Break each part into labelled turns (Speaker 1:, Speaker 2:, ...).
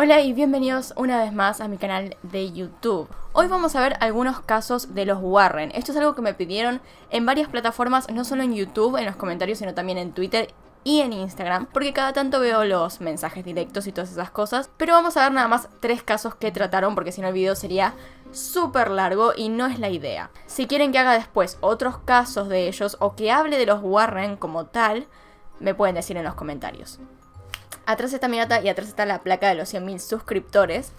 Speaker 1: Hola y bienvenidos una vez más a mi canal de YouTube. Hoy vamos a ver algunos casos de los Warren. Esto es algo que me pidieron en varias plataformas, no solo en YouTube, en los comentarios, sino también en Twitter y en Instagram, porque cada tanto veo los mensajes directos y todas esas cosas. Pero vamos a ver nada más tres casos que trataron, porque si no el video sería súper largo y no es la idea. Si quieren que haga después otros casos de ellos o que hable de los Warren como tal, me pueden decir en los comentarios. Atrás está mi y atrás está la placa de los 100.000 suscriptores.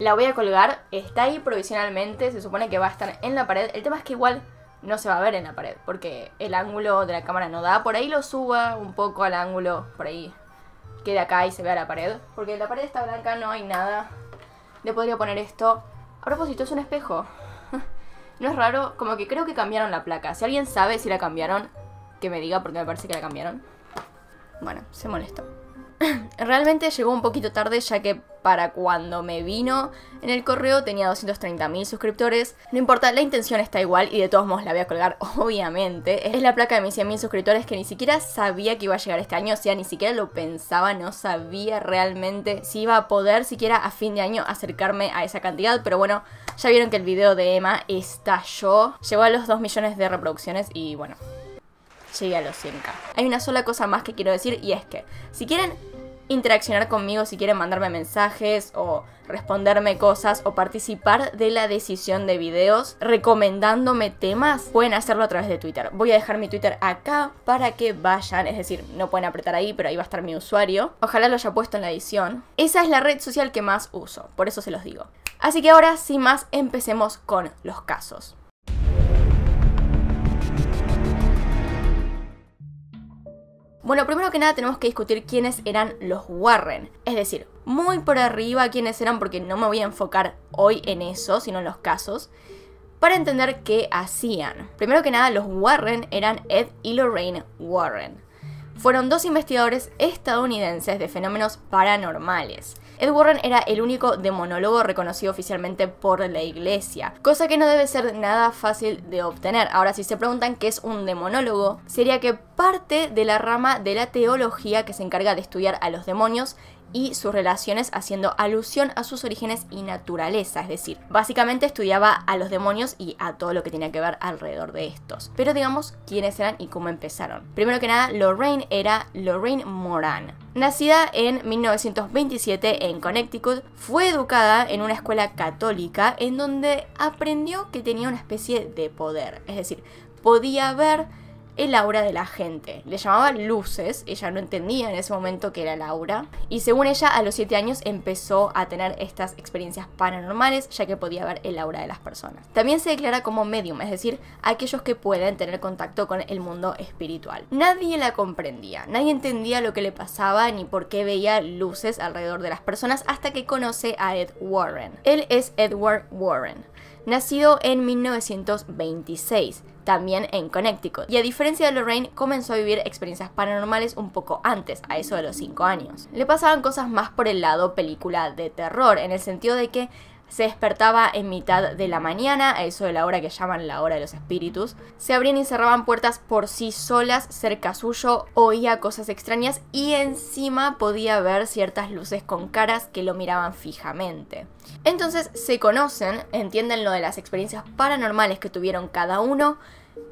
Speaker 1: La voy a colgar, está ahí provisionalmente, se supone que va a estar en la pared. El tema es que igual no se va a ver en la pared, porque el ángulo de la cámara no da. Por ahí lo suba un poco al ángulo, por ahí queda acá y se vea la pared. Porque la pared está blanca, no hay nada. Le podría poner esto. A propósito, es un espejo. no es raro, como que creo que cambiaron la placa. Si alguien sabe si la cambiaron, que me diga, porque me parece que la cambiaron. Bueno, se molestó. Realmente llegó un poquito tarde ya que para cuando me vino en el correo tenía 230.000 suscriptores. No importa, la intención está igual y de todos modos la voy a colgar, obviamente. Es la placa de mis 100.000 suscriptores que ni siquiera sabía que iba a llegar este año, o sea, ni siquiera lo pensaba, no sabía realmente si iba a poder siquiera a fin de año acercarme a esa cantidad, pero bueno, ya vieron que el video de Emma estalló, llegó a los 2 millones de reproducciones y bueno, llegue a los 100k. Hay una sola cosa más que quiero decir y es que si quieren interaccionar conmigo, si quieren mandarme mensajes o responderme cosas o participar de la decisión de videos recomendándome temas, pueden hacerlo a través de Twitter. Voy a dejar mi Twitter acá para que vayan, es decir, no pueden apretar ahí, pero ahí va a estar mi usuario. Ojalá lo haya puesto en la edición. Esa es la red social que más uso, por eso se los digo. Así que ahora, sin más, empecemos con los casos. Bueno, primero que nada tenemos que discutir quiénes eran los Warren. Es decir, muy por arriba quiénes eran porque no me voy a enfocar hoy en eso, sino en los casos para entender qué hacían. Primero que nada, los Warren eran Ed y Lorraine Warren. Fueron dos investigadores estadounidenses de fenómenos paranormales. Ed Warren era el único demonólogo reconocido oficialmente por la iglesia, cosa que no debe ser nada fácil de obtener. Ahora, si se preguntan qué es un demonólogo, sería que parte de la rama de la teología que se encarga de estudiar a los demonios y sus relaciones haciendo alusión a sus orígenes y naturaleza, es decir, básicamente estudiaba a los demonios y a todo lo que tenía que ver alrededor de estos. Pero digamos quiénes eran y cómo empezaron. Primero que nada, Lorraine era Lorraine Moran, Nacida en 1927 en Connecticut, fue educada en una escuela católica en donde aprendió que tenía una especie de poder, es decir, podía ver el aura de la gente. Le llamaban luces, ella no entendía en ese momento que era el aura. Y según ella, a los 7 años empezó a tener estas experiencias paranormales, ya que podía ver el aura de las personas. También se declara como medium, es decir, aquellos que pueden tener contacto con el mundo espiritual. Nadie la comprendía, nadie entendía lo que le pasaba ni por qué veía luces alrededor de las personas hasta que conoce a Ed Warren. Él es Edward Warren nacido en 1926, también en Connecticut. Y a diferencia de Lorraine, comenzó a vivir experiencias paranormales un poco antes, a eso de los 5 años. Le pasaban cosas más por el lado película de terror, en el sentido de que se despertaba en mitad de la mañana, a eso de la hora que llaman la hora de los espíritus. Se abrían y cerraban puertas por sí solas cerca suyo, oía cosas extrañas y encima podía ver ciertas luces con caras que lo miraban fijamente. Entonces se conocen, entienden lo de las experiencias paranormales que tuvieron cada uno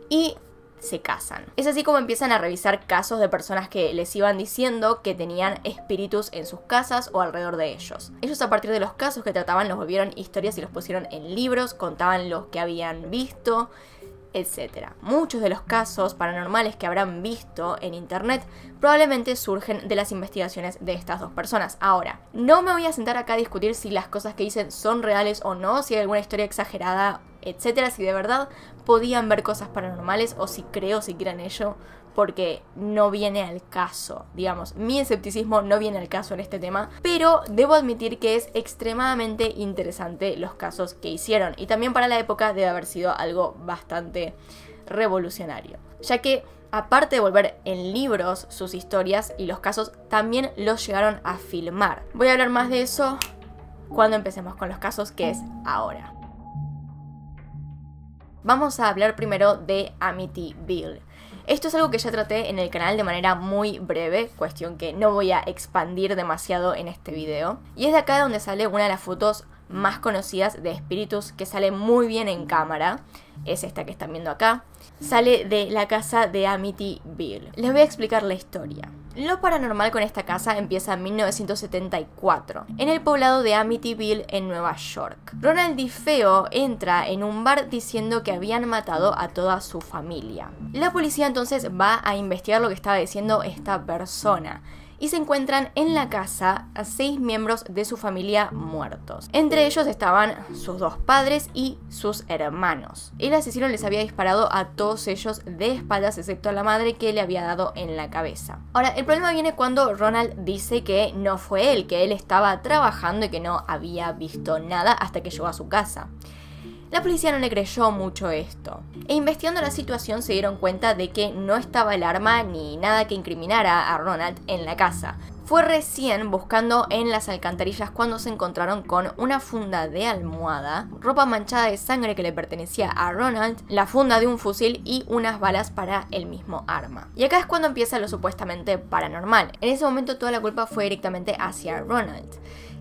Speaker 1: y se casan. Es así como empiezan a revisar casos de personas que les iban diciendo que tenían espíritus en sus casas o alrededor de ellos. Ellos a partir de los casos que trataban los volvieron historias y los pusieron en libros, contaban los que habían visto, etc. Muchos de los casos paranormales que habrán visto en internet probablemente surgen de las investigaciones de estas dos personas. Ahora, no me voy a sentar acá a discutir si las cosas que dicen son reales o no, si hay alguna historia exagerada, etcétera, si de verdad podían ver cosas paranormales o si creo si en ello, porque no viene al caso, digamos. Mi escepticismo no viene al caso en este tema, pero debo admitir que es extremadamente interesante los casos que hicieron y también para la época debe haber sido algo bastante revolucionario, ya que aparte de volver en libros sus historias y los casos, también los llegaron a filmar. Voy a hablar más de eso cuando empecemos con los casos, que es ahora. Vamos a hablar primero de Amityville. Esto es algo que ya traté en el canal de manera muy breve, cuestión que no voy a expandir demasiado en este video. Y es de acá donde sale una de las fotos más conocidas de espíritus que sale muy bien en cámara es esta que están viendo acá, sale de la casa de Amityville. Les voy a explicar la historia. Lo paranormal con esta casa empieza en 1974, en el poblado de Amityville, en Nueva York. Ronald Feo entra en un bar diciendo que habían matado a toda su familia. La policía entonces va a investigar lo que estaba diciendo esta persona y se encuentran en la casa a seis miembros de su familia muertos. Entre ellos estaban sus dos padres y sus hermanos. El asesino les había disparado a todos ellos de espaldas excepto a la madre que le había dado en la cabeza. Ahora, el problema viene cuando Ronald dice que no fue él, que él estaba trabajando y que no había visto nada hasta que llegó a su casa. La policía no le creyó mucho esto, e investigando la situación se dieron cuenta de que no estaba el arma ni nada que incriminara a Ronald en la casa. Fue recién buscando en las alcantarillas cuando se encontraron con una funda de almohada, ropa manchada de sangre que le pertenecía a Ronald, la funda de un fusil y unas balas para el mismo arma. Y acá es cuando empieza lo supuestamente paranormal. En ese momento toda la culpa fue directamente hacia Ronald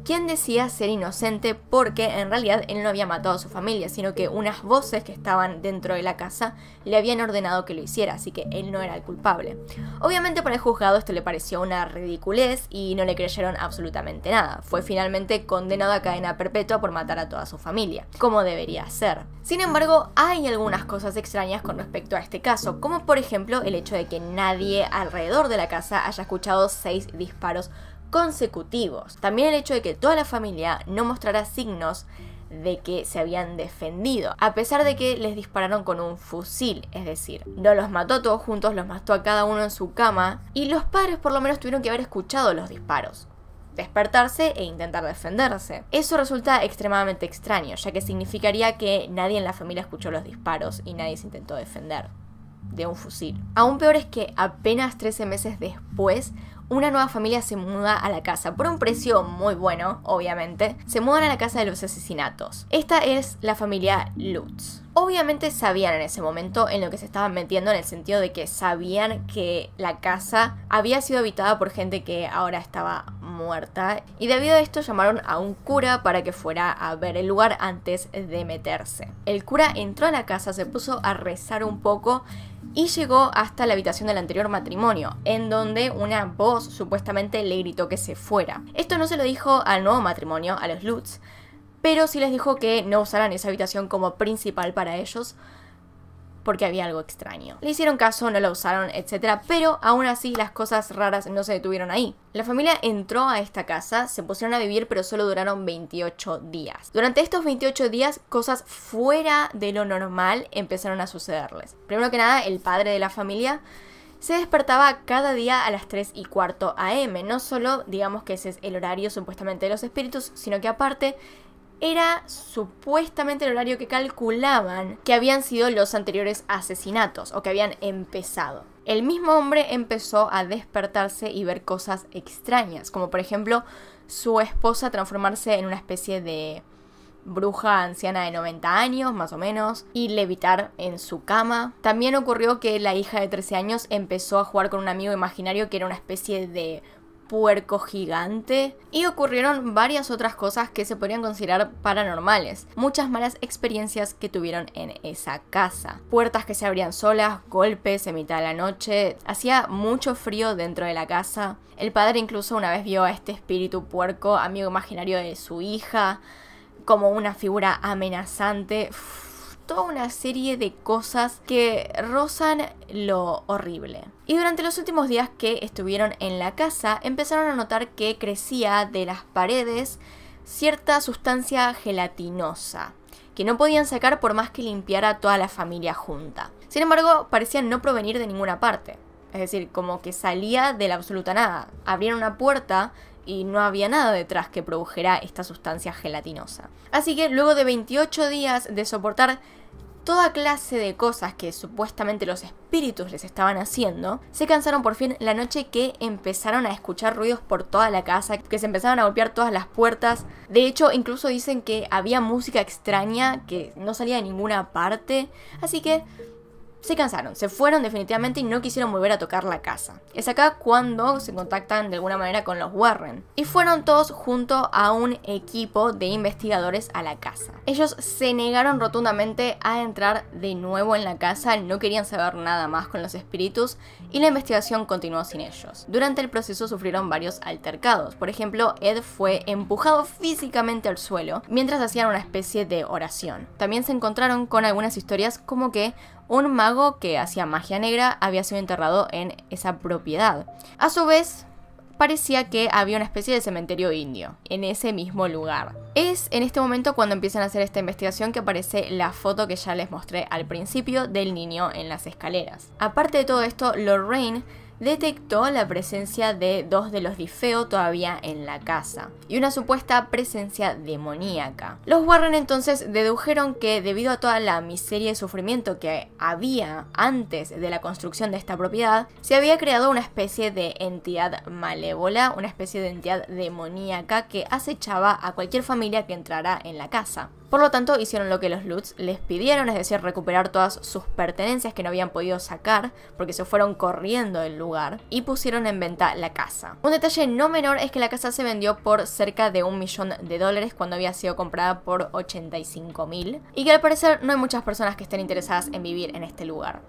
Speaker 1: quien decía ser inocente porque en realidad él no había matado a su familia, sino que unas voces que estaban dentro de la casa le habían ordenado que lo hiciera, así que él no era el culpable. Obviamente para el juzgado esto le pareció una ridiculez y no le creyeron absolutamente nada. Fue finalmente condenado a cadena perpetua por matar a toda su familia, como debería ser. Sin embargo, hay algunas cosas extrañas con respecto a este caso, como por ejemplo el hecho de que nadie alrededor de la casa haya escuchado seis disparos consecutivos. También el hecho de que toda la familia no mostrara signos de que se habían defendido, a pesar de que les dispararon con un fusil, es decir, no los mató todos juntos, los mató a cada uno en su cama, y los padres por lo menos tuvieron que haber escuchado los disparos despertarse e intentar defenderse. Eso resulta extremadamente extraño, ya que significaría que nadie en la familia escuchó los disparos y nadie se intentó defender de un fusil. Aún peor es que apenas 13 meses después una nueva familia se muda a la casa, por un precio muy bueno, obviamente. Se mudan a la casa de los asesinatos. Esta es la familia Lutz. Obviamente sabían en ese momento en lo que se estaban metiendo, en el sentido de que sabían que la casa había sido habitada por gente que ahora estaba muerta. Y debido a esto llamaron a un cura para que fuera a ver el lugar antes de meterse. El cura entró a la casa, se puso a rezar un poco y llegó hasta la habitación del anterior matrimonio, en donde una voz supuestamente le gritó que se fuera. Esto no se lo dijo al nuevo matrimonio, a los Lutz, pero sí les dijo que no usaran esa habitación como principal para ellos, porque había algo extraño. Le hicieron caso, no la usaron, etc. Pero aún así las cosas raras no se detuvieron ahí. La familia entró a esta casa, se pusieron a vivir, pero solo duraron 28 días. Durante estos 28 días, cosas fuera de lo normal empezaron a sucederles. Primero que nada, el padre de la familia se despertaba cada día a las 3 y cuarto am. No solo digamos que ese es el horario supuestamente de los espíritus, sino que aparte era supuestamente el horario que calculaban que habían sido los anteriores asesinatos o que habían empezado. El mismo hombre empezó a despertarse y ver cosas extrañas, como por ejemplo su esposa transformarse en una especie de bruja anciana de 90 años, más o menos, y levitar en su cama. También ocurrió que la hija de 13 años empezó a jugar con un amigo imaginario que era una especie de puerco gigante. Y ocurrieron varias otras cosas que se podrían considerar paranormales. Muchas malas experiencias que tuvieron en esa casa. Puertas que se abrían solas, golpes en mitad de la noche. Hacía mucho frío dentro de la casa. El padre incluso una vez vio a este espíritu puerco, amigo imaginario de su hija, como una figura amenazante. toda una serie de cosas que rozan lo horrible. Y durante los últimos días que estuvieron en la casa, empezaron a notar que crecía de las paredes cierta sustancia gelatinosa, que no podían sacar por más que limpiara toda la familia junta. Sin embargo, parecía no provenir de ninguna parte. Es decir, como que salía de la absoluta nada. Abrieron una puerta y no había nada detrás que produjera esta sustancia gelatinosa. Así que luego de 28 días de soportar toda clase de cosas que supuestamente los espíritus les estaban haciendo, se cansaron por fin la noche que empezaron a escuchar ruidos por toda la casa, que se empezaron a golpear todas las puertas. De hecho, incluso dicen que había música extraña que no salía de ninguna parte. Así que se cansaron, se fueron definitivamente y no quisieron volver a tocar la casa. Es acá cuando se contactan de alguna manera con los Warren. Y fueron todos junto a un equipo de investigadores a la casa. Ellos se negaron rotundamente a entrar de nuevo en la casa, no querían saber nada más con los espíritus y la investigación continuó sin ellos. Durante el proceso sufrieron varios altercados. Por ejemplo, Ed fue empujado físicamente al suelo mientras hacían una especie de oración. También se encontraron con algunas historias como que un mago que hacía magia negra había sido enterrado en esa propiedad. A su vez, parecía que había una especie de cementerio indio en ese mismo lugar. Es en este momento cuando empiezan a hacer esta investigación que aparece la foto que ya les mostré al principio del niño en las escaleras. Aparte de todo esto, Lorraine detectó la presencia de dos de los Difeo todavía en la casa y una supuesta presencia demoníaca. Los Warren entonces dedujeron que debido a toda la miseria y sufrimiento que había antes de la construcción de esta propiedad, se había creado una especie de entidad malévola, una especie de entidad demoníaca que acechaba a cualquier familia que entrara en la casa. Por lo tanto, hicieron lo que los Lutz les pidieron, es decir, recuperar todas sus pertenencias que no habían podido sacar porque se fueron corriendo del lugar y pusieron en venta la casa. Un detalle no menor es que la casa se vendió por cerca de un millón de dólares cuando había sido comprada por 85 mil y que al parecer no hay muchas personas que estén interesadas en vivir en este lugar.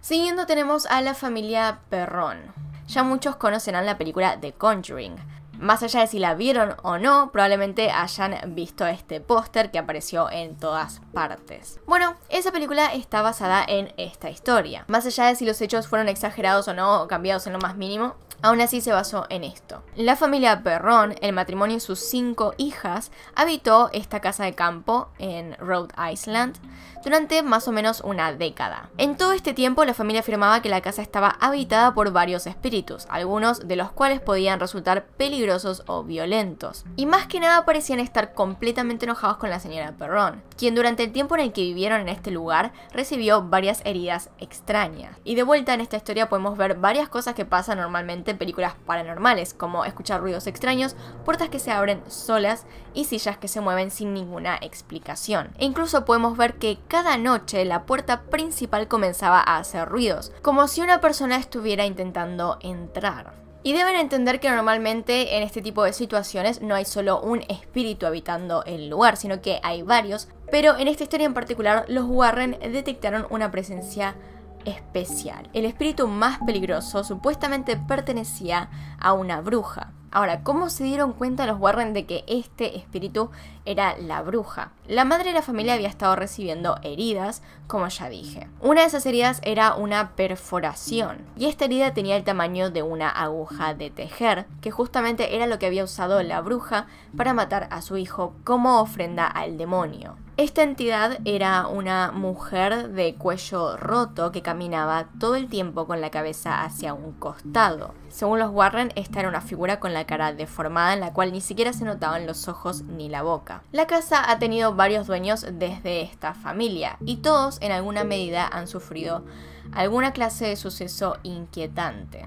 Speaker 1: Siguiendo tenemos a la familia Perrón. Ya muchos conocerán la película The Conjuring, más allá de si la vieron o no, probablemente hayan visto este póster que apareció en todas partes. Bueno, esa película está basada en esta historia. Más allá de si los hechos fueron exagerados o no, o cambiados en lo más mínimo, Aún así se basó en esto. La familia Perrón, el matrimonio y sus cinco hijas, habitó esta casa de campo en Rhode Island durante más o menos una década. En todo este tiempo la familia afirmaba que la casa estaba habitada por varios espíritus, algunos de los cuales podían resultar peligrosos o violentos. Y más que nada parecían estar completamente enojados con la señora Perron, quien durante el tiempo en el que vivieron en este lugar recibió varias heridas extrañas. Y de vuelta en esta historia podemos ver varias cosas que pasan normalmente películas paranormales, como escuchar ruidos extraños, puertas que se abren solas y sillas que se mueven sin ninguna explicación. E incluso podemos ver que cada noche la puerta principal comenzaba a hacer ruidos, como si una persona estuviera intentando entrar. Y deben entender que normalmente en este tipo de situaciones no hay solo un espíritu habitando el lugar, sino que hay varios, pero en esta historia en particular los Warren detectaron una presencia especial. El espíritu más peligroso supuestamente pertenecía a una bruja. Ahora, ¿cómo se dieron cuenta los Warren de que este espíritu era la bruja? La madre de la familia había estado recibiendo heridas, como ya dije. Una de esas heridas era una perforación, y esta herida tenía el tamaño de una aguja de tejer, que justamente era lo que había usado la bruja para matar a su hijo como ofrenda al demonio. Esta entidad era una mujer de cuello roto que caminaba todo el tiempo con la cabeza hacia un costado. Según los Warren, esta era una figura con la cara deformada en la cual ni siquiera se notaban los ojos ni la boca. La casa ha tenido varios dueños desde esta familia y todos en alguna medida han sufrido alguna clase de suceso inquietante.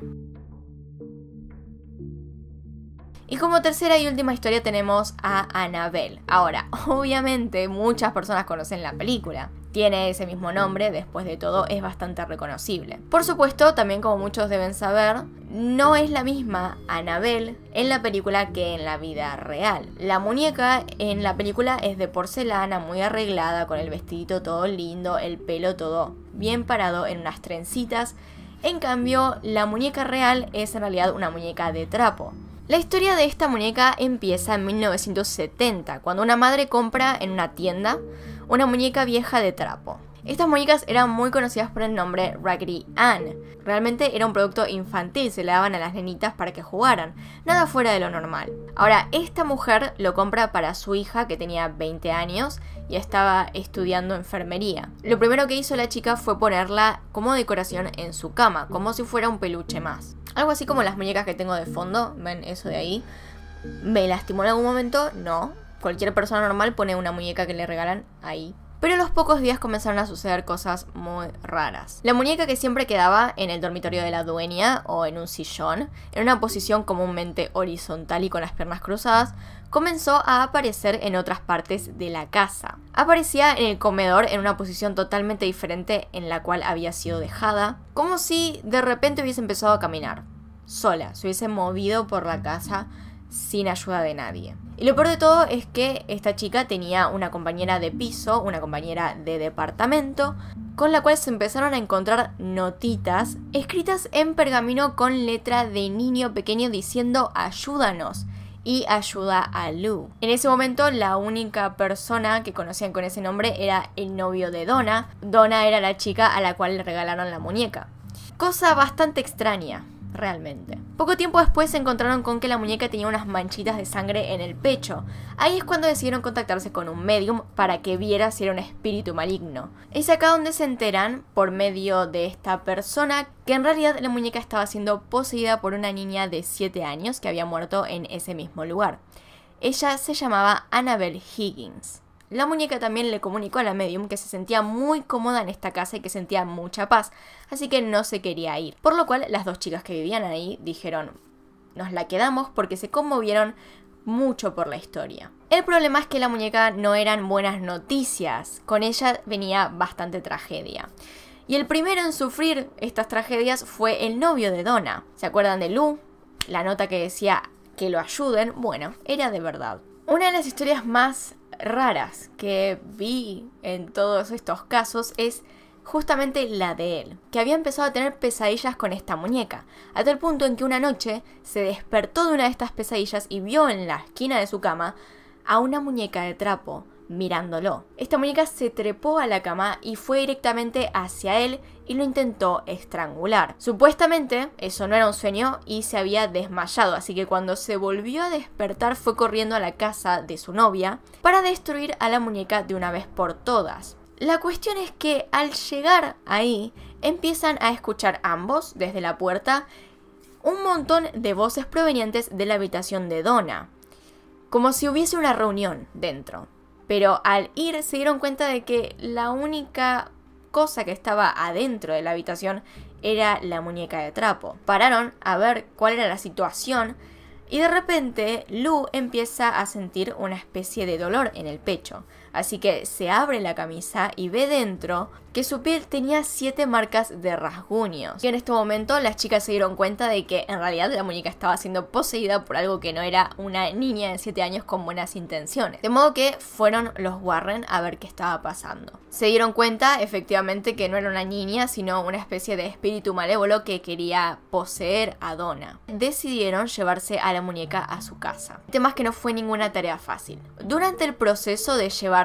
Speaker 1: Y como tercera y última historia tenemos a Annabelle. Ahora, obviamente muchas personas conocen la película. Tiene ese mismo nombre, después de todo es bastante reconocible. Por supuesto, también como muchos deben saber, no es la misma Annabelle en la película que en la vida real. La muñeca en la película es de porcelana, muy arreglada, con el vestido todo lindo, el pelo todo bien parado en unas trencitas. En cambio, la muñeca real es en realidad una muñeca de trapo. La historia de esta muñeca empieza en 1970, cuando una madre compra en una tienda una muñeca vieja de trapo. Estas muñecas eran muy conocidas por el nombre Raggedy Ann. Realmente era un producto infantil, se le daban a las nenitas para que jugaran, nada fuera de lo normal. Ahora, esta mujer lo compra para su hija que tenía 20 años y estaba estudiando enfermería. Lo primero que hizo la chica fue ponerla como decoración en su cama, como si fuera un peluche más. Algo así como las muñecas que tengo de fondo, ven eso de ahí. ¿Me lastimó en algún momento? No. Cualquier persona normal pone una muñeca que le regalan ahí pero los pocos días comenzaron a suceder cosas muy raras. La muñeca que siempre quedaba en el dormitorio de la dueña o en un sillón, en una posición comúnmente horizontal y con las piernas cruzadas, comenzó a aparecer en otras partes de la casa. Aparecía en el comedor en una posición totalmente diferente en la cual había sido dejada, como si de repente hubiese empezado a caminar, sola, se hubiese movido por la casa sin ayuda de nadie. Y lo peor de todo es que esta chica tenía una compañera de piso, una compañera de departamento, con la cual se empezaron a encontrar notitas escritas en pergamino con letra de niño pequeño diciendo ayúdanos y ayuda a Lou. En ese momento la única persona que conocían con ese nombre era el novio de Donna. Donna era la chica a la cual le regalaron la muñeca. Cosa bastante extraña realmente. Poco tiempo después se encontraron con que la muñeca tenía unas manchitas de sangre en el pecho. Ahí es cuando decidieron contactarse con un medium para que viera si era un espíritu maligno. Es acá donde se enteran, por medio de esta persona, que en realidad la muñeca estaba siendo poseída por una niña de 7 años que había muerto en ese mismo lugar. Ella se llamaba Annabel Higgins. La muñeca también le comunicó a la medium que se sentía muy cómoda en esta casa y que sentía mucha paz, así que no se quería ir. Por lo cual las dos chicas que vivían ahí dijeron, nos la quedamos porque se conmovieron mucho por la historia. El problema es que la muñeca no eran buenas noticias, con ella venía bastante tragedia. Y el primero en sufrir estas tragedias fue el novio de Donna. ¿Se acuerdan de Lu? La nota que decía que lo ayuden, bueno, era de verdad. Una de las historias más raras que vi en todos estos casos es justamente la de él, que había empezado a tener pesadillas con esta muñeca, a tal punto en que una noche se despertó de una de estas pesadillas y vio en la esquina de su cama a una muñeca de trapo mirándolo. Esta muñeca se trepó a la cama y fue directamente hacia él y lo intentó estrangular. Supuestamente eso no era un sueño y se había desmayado, así que cuando se volvió a despertar fue corriendo a la casa de su novia para destruir a la muñeca de una vez por todas. La cuestión es que al llegar ahí empiezan a escuchar ambos desde la puerta un montón de voces provenientes de la habitación de Donna, como si hubiese una reunión dentro. Pero al ir se dieron cuenta de que la única cosa que estaba adentro de la habitación era la muñeca de trapo. Pararon a ver cuál era la situación y de repente Lu empieza a sentir una especie de dolor en el pecho así que se abre la camisa y ve dentro que su piel tenía siete marcas de rasguños. Y en este momento las chicas se dieron cuenta de que en realidad la muñeca estaba siendo poseída por algo que no era una niña de 7 años con buenas intenciones. De modo que fueron los Warren a ver qué estaba pasando. Se dieron cuenta efectivamente que no era una niña, sino una especie de espíritu malévolo que quería poseer a Donna. Decidieron llevarse a la muñeca a su casa. El que no fue ninguna tarea fácil. Durante el proceso de llevar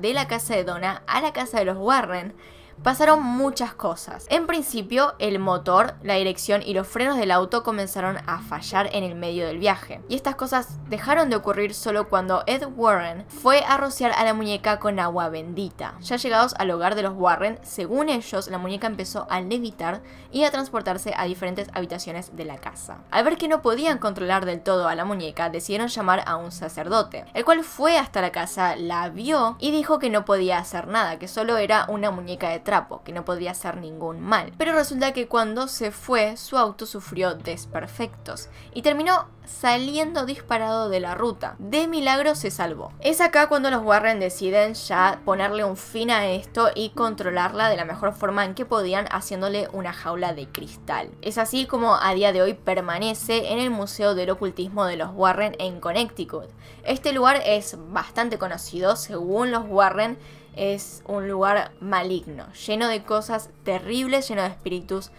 Speaker 1: de la casa de Donna a la casa de los Warren pasaron muchas cosas. En principio, el motor, la dirección y los frenos del auto comenzaron a fallar en el medio del viaje. Y estas cosas dejaron de ocurrir solo cuando Ed Warren fue a rociar a la muñeca con agua bendita. Ya llegados al hogar de los Warren, según ellos, la muñeca empezó a levitar y a transportarse a diferentes habitaciones de la casa. Al ver que no podían controlar del todo a la muñeca, decidieron llamar a un sacerdote, el cual fue hasta la casa, la vio y dijo que no podía hacer nada, que solo era una muñeca de trapo, que no podría hacer ningún mal. Pero resulta que cuando se fue, su auto sufrió desperfectos y terminó saliendo disparado de la ruta. De milagro se salvó. Es acá cuando los Warren deciden ya ponerle un fin a esto y controlarla de la mejor forma en que podían haciéndole una jaula de cristal. Es así como a día de hoy permanece en el Museo del Ocultismo de los Warren en Connecticut. Este lugar es bastante conocido según los Warren es un lugar maligno, lleno de cosas terribles, lleno de espíritus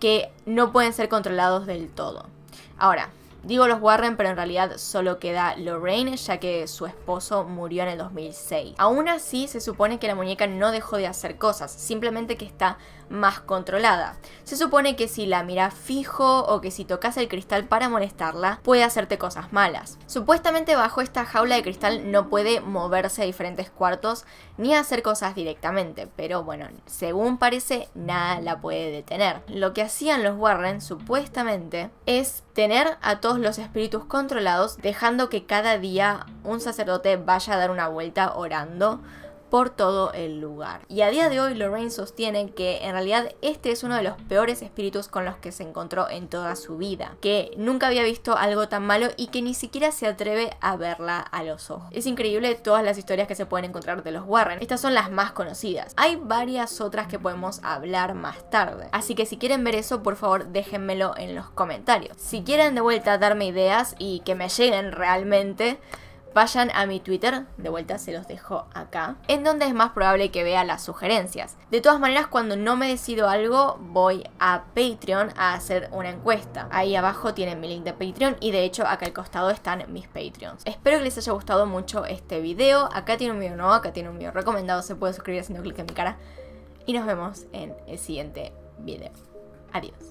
Speaker 1: que no pueden ser controlados del todo. Ahora, digo los Warren, pero en realidad solo queda Lorraine, ya que su esposo murió en el 2006. Aún así, se supone que la muñeca no dejó de hacer cosas, simplemente que está más controlada. Se supone que si la miras fijo o que si tocas el cristal para molestarla, puede hacerte cosas malas. Supuestamente bajo esta jaula de cristal no puede moverse a diferentes cuartos ni hacer cosas directamente, pero bueno, según parece nada la puede detener. Lo que hacían los Warren supuestamente es tener a todos los espíritus controlados dejando que cada día un sacerdote vaya a dar una vuelta orando por todo el lugar. Y a día de hoy Lorraine sostiene que en realidad este es uno de los peores espíritus con los que se encontró en toda su vida, que nunca había visto algo tan malo y que ni siquiera se atreve a verla a los ojos. Es increíble todas las historias que se pueden encontrar de los Warren, estas son las más conocidas. Hay varias otras que podemos hablar más tarde, así que si quieren ver eso por favor déjenmelo en los comentarios. Si quieren de vuelta darme ideas y que me lleguen realmente, vayan a mi Twitter, de vuelta se los dejo acá, en donde es más probable que vea las sugerencias. De todas maneras, cuando no me decido algo, voy a Patreon a hacer una encuesta. Ahí abajo tienen mi link de Patreon y de hecho acá al costado están mis Patreons. Espero que les haya gustado mucho este video. Acá tiene un video nuevo, acá tiene un video recomendado, se puede suscribir haciendo clic en mi cara. Y nos vemos en el siguiente video. Adiós.